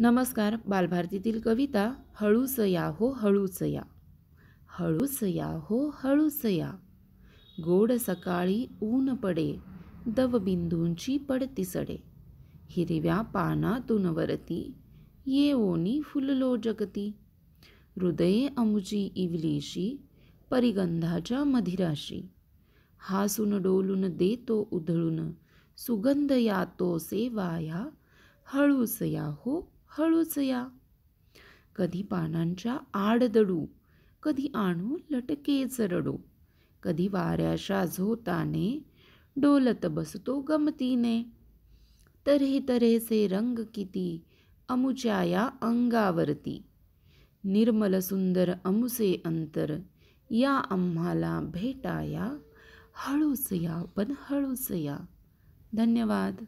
नमस्कार बालभारतीतील कविता हळूस या हो हळूसया या या हो हळूसया या गोड सकाळी ऊन पडे दवबिंदूंची पडती सडे हिरव्या पानातून वरती ये ओनी फुललो जगती हृदये अमुची इवलीशी परिगंधाच्या मधिराशी हासून डोलून देतो उधळून सुगंध यातो सेवाया हळूस या हो हळूच या कधी पानांच्या आडदडू, कधी आणू लटकेच रडू कधी वाऱ्याशा झोताने डोलत बसतो गमतीने तऱ्हे तऱ्हेचे रंग किती अमुच्या या अंगावरती निर्मल सुंदर अमुसे अंतर या आम्हाला भेटाया हळूच या पण हळूच या धन्यवाद